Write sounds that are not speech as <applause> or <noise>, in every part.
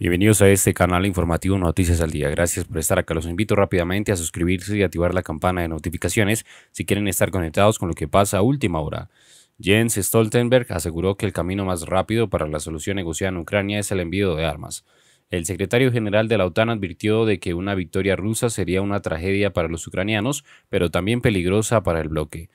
Bienvenidos a este canal informativo Noticias al Día. Gracias por estar acá. Los invito rápidamente a suscribirse y activar la campana de notificaciones si quieren estar conectados con lo que pasa a última hora. Jens Stoltenberg aseguró que el camino más rápido para la solución negociada en Ucrania es el envío de armas. El secretario general de la OTAN advirtió de que una victoria rusa sería una tragedia para los ucranianos, pero también peligrosa para el bloque.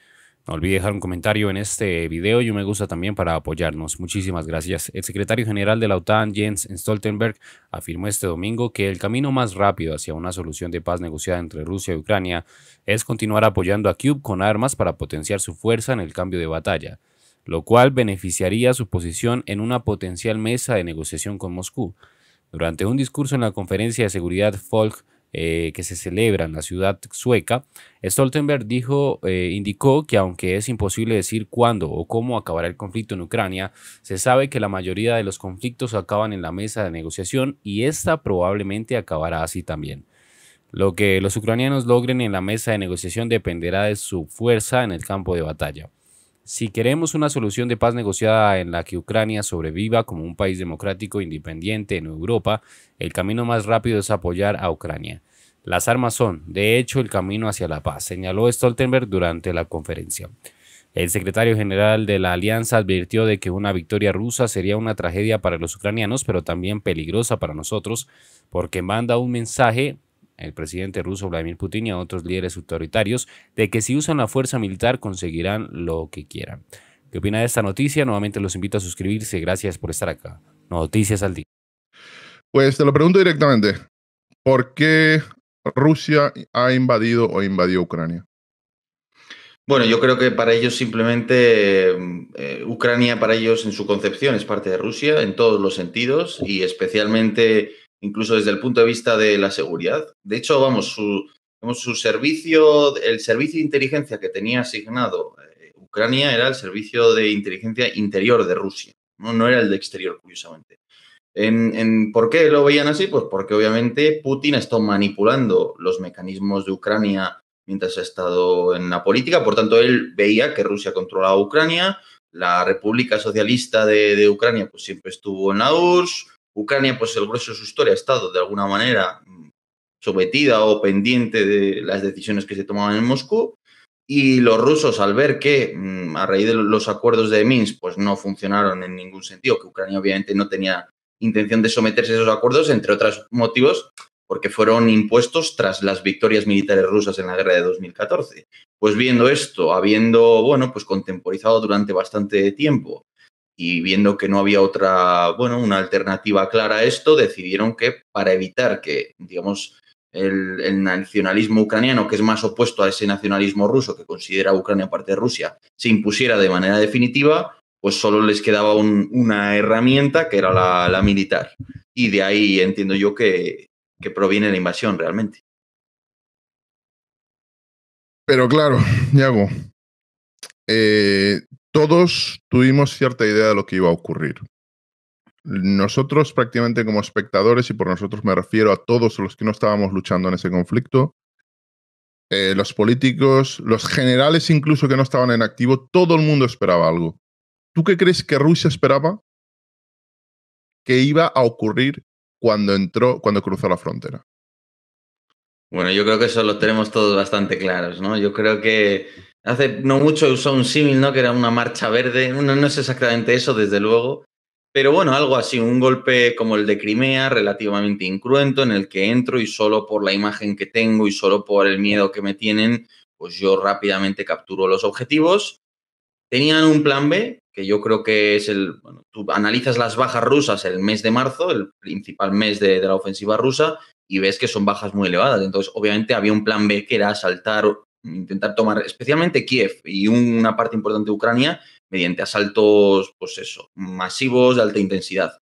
No olvide dejar un comentario en este video y un me gusta también para apoyarnos. Muchísimas gracias. El secretario general de la OTAN, Jens Stoltenberg, afirmó este domingo que el camino más rápido hacia una solución de paz negociada entre Rusia y Ucrania es continuar apoyando a Kiev con armas para potenciar su fuerza en el cambio de batalla, lo cual beneficiaría su posición en una potencial mesa de negociación con Moscú. Durante un discurso en la conferencia de seguridad Folk eh, que se celebra en la ciudad sueca, Stoltenberg dijo, eh, indicó que aunque es imposible decir cuándo o cómo acabará el conflicto en Ucrania, se sabe que la mayoría de los conflictos acaban en la mesa de negociación y esta probablemente acabará así también. Lo que los ucranianos logren en la mesa de negociación dependerá de su fuerza en el campo de batalla. Si queremos una solución de paz negociada en la que Ucrania sobreviva como un país democrático independiente en Europa, el camino más rápido es apoyar a Ucrania. Las armas son, de hecho, el camino hacia la paz, señaló Stoltenberg durante la conferencia. El secretario general de la alianza advirtió de que una victoria rusa sería una tragedia para los ucranianos, pero también peligrosa para nosotros, porque manda un mensaje el presidente ruso Vladimir Putin y a otros líderes autoritarios de que si usan la fuerza militar conseguirán lo que quieran. ¿Qué opina de esta noticia? Nuevamente los invito a suscribirse. Gracias por estar acá. Noticias al día. Pues te lo pregunto directamente. ¿Por qué Rusia ha invadido o invadió Ucrania? Bueno, yo creo que para ellos simplemente eh, Ucrania, para ellos en su concepción, es parte de Rusia en todos los sentidos y especialmente incluso desde el punto de vista de la seguridad. De hecho, vamos, su, servicio, el servicio de inteligencia que tenía asignado eh, Ucrania era el servicio de inteligencia interior de Rusia, no, no era el de exterior, curiosamente. En, ¿Por qué lo veían así? Pues porque obviamente Putin ha estado manipulando los mecanismos de Ucrania mientras ha estado en la política, por tanto él veía que Rusia controlaba Ucrania, la República Socialista de, de Ucrania pues siempre estuvo en la URSS, Ucrania, pues el grueso de su historia ha estado de alguna manera mm, sometida o pendiente de las decisiones que se tomaban en Moscú. Y los rusos, al ver que mm, a raíz de los acuerdos de Minsk, pues no funcionaron en ningún sentido, que Ucrania obviamente no tenía intención de someterse a esos acuerdos, entre otros motivos, porque fueron impuestos tras las victorias militares rusas en la guerra de 2014. Pues viendo esto, habiendo, bueno, pues contemporizado durante bastante tiempo y viendo que no había otra, bueno, una alternativa clara a esto, decidieron que para evitar que, digamos, el, nacionalismo ucraniano, que es más opuesto a ese nacionalismo ruso que considera a Ucrania parte de Rusia, se impusiera de manera definitiva, pues solo les quedaba una herramienta que era la, militar. Y de ahí entiendo yo que, que proviene la invasión realmente. Pero claro, Yago, eh, todos tuvimos cierta idea de lo que iba a ocurrir. Nosotros prácticamente como espectadores, y por nosotros me refiero a todos los que no estábamos luchando en ese conflicto, eh, los políticos, los generales incluso que no estaban en activo, todo el mundo esperaba algo. ¿Tú qué crees que Rusia esperaba que iba a ocurrir cuando entró, cuando cruzó la frontera? Bueno, yo creo que eso lo tenemos todos bastante claros, ¿no? Yo creo que Hace no mucho usó un símil, ¿no? Que era una marcha verde. No, no es exactamente eso, desde luego. Pero bueno, algo así, un golpe como el de Crimea, relativamente incruento, en el que entro y solo por la imagen que tengo y solo por el miedo que me tienen, pues yo rápidamente capturo los objetivos. Tenían un plan B, que yo creo que es el... Bueno, tú analizas las bajas rusas el mes de marzo, el principal mes de, de la ofensiva rusa, y ves que son bajas muy elevadas. Entonces, obviamente había un plan B que era asaltar intentar tomar especialmente Kiev y una parte importante de Ucrania mediante asaltos, pues eso, masivos de alta intensidad.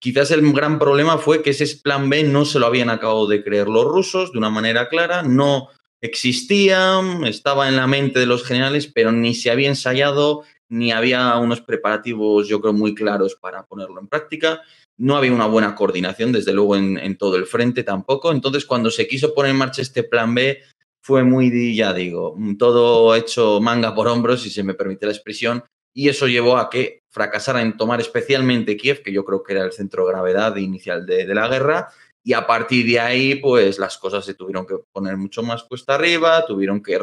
Quizás el gran problema fue que ese plan B no se lo habían acabado de creer los rusos de una manera clara, no existía, estaba en la mente de los generales, pero ni se había ensayado, ni había unos preparativos, yo creo, muy claros para ponerlo en práctica. No había una buena coordinación, desde luego, en, en todo el frente tampoco. Entonces, cuando se quiso poner en marcha este plan B, fue muy, ya digo, mm, todo hecho manga por hombros, si se me permite la expresión, y eso llevó a que fracasara en tomar especialmente Kiev, que yo creo que era el centro de gravedad inicial de, la guerra, y a partir de ahí, pues las cosas se tuvieron que poner mucho más cuesta arriba, tuvieron que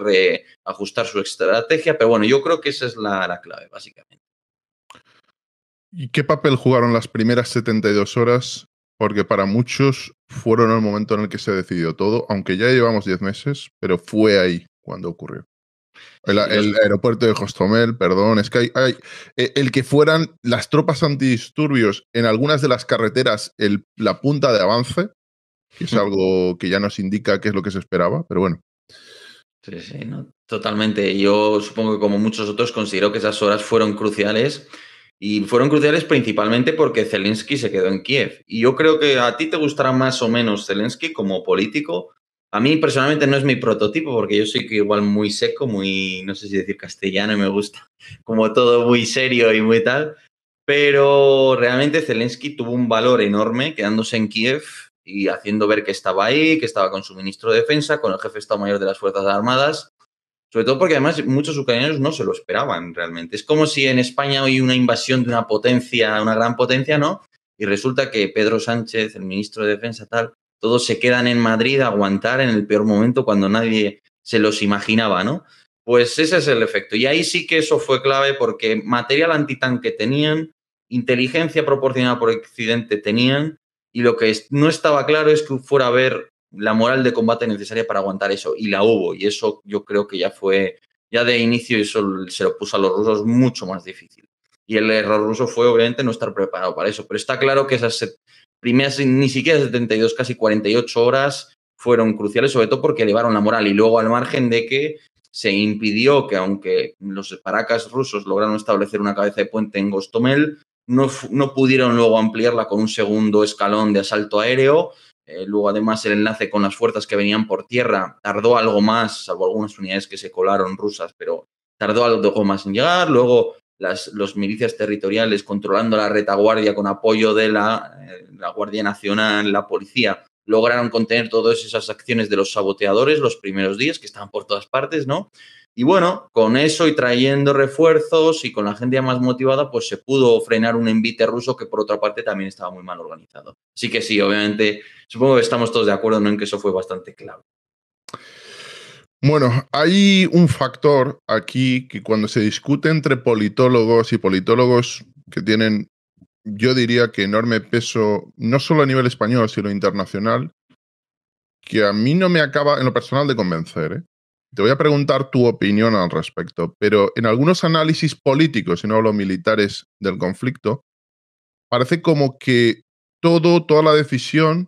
reajustar su estrategia, pero bueno, yo creo que esa es la, la clave, básicamente. ¿Y qué papel jugaron las primeras 72 horas porque para muchos fueron el momento en el que se decidió todo, aunque ya llevamos 10 meses, pero fue ahí cuando ocurrió. El, aeropuerto de Hostomel, perdón, es que hay, eh, el que fueran las tropas antidisturbios en algunas de las carreteras, la punta de avance, es algo que ya nos indica qué es lo que se esperaba, pero bueno. Sí, sí, no, totalmente. Yo supongo que como muchos otros considero que esas horas fueron cruciales y fueron cruciales principalmente porque Zelensky se quedó en Kiev. Y yo creo que a ti te gustará más o menos Zelensky como político. A mí personalmente no es mi prototipo porque yo soy igual muy seco, muy, no sé si decir castellano, y me gusta <laughs> como todo muy serio y muy tal. Pero realmente Zelensky tuvo un valor enorme quedándose en Kiev y haciendo ver que estaba ahí, que estaba con su ministro de Defensa, con el jefe de Estado Mayor de las Fuerzas Armadas sobre todo porque además muchos ucranianos no se lo esperaban realmente. Es como si en España hoy una invasión de una potencia, una gran potencia, ¿no? Y resulta que Pedro Sánchez, el ministro de Defensa, tal, todos se quedan en Madrid a aguantar en el peor momento cuando nadie se los imaginaba, ¿no? Pues ese es el efecto. Y ahí sí que eso fue clave porque material antitanque tenían, inteligencia proporcionada por accidente tenían, y lo que no estaba claro es que fuera a haber la moral de combate necesaria para aguantar eso. Y la hubo. Y eso yo creo que ya fue, ya de inicio y eso se lo puso a los rusos mucho más difícil. Y el error ruso fue obviamente no estar preparado para eso. Pero está claro que esas primeras, ni siquiera 72, casi 48 horas fueron cruciales, sobre todo porque elevaron la moral. Y luego al margen de que se impidió que aunque los paracas rusos lograron establecer una cabeza de puente en Gostomel, no, no, pudieron luego ampliarla con un segundo escalón de asalto aéreo eh, luego, además, el enlace con las fuerzas que venían por tierra tardó algo más, salvo algunas unidades que se colaron rusas, pero tardó algo más en llegar. Luego, las milicias territoriales controlando la retaguardia con apoyo de la eh, Guardia Nacional, la policía, lograron contener todas esas acciones de los saboteadores los primeros días, que estaban por todas partes, ¿no? Y bueno, con eso y trayendo refuerzos y con la gente más motivada, pues se pudo frenar un envite ruso que por otra parte también estaba muy mal organizado. Así que sí, obviamente, supongo que estamos todos de acuerdo ¿no? en que eso fue bastante clave. Bueno, hay un factor aquí que cuando se discute entre politólogos y politólogos que tienen yo diría que enorme peso, no solo a nivel español, sino internacional, que a mí no me acaba en lo personal de convencer. ¿eh? Te voy a preguntar tu opinión al respecto, pero en algunos análisis políticos, y no hablo militares del conflicto, parece como que todo, toda la decisión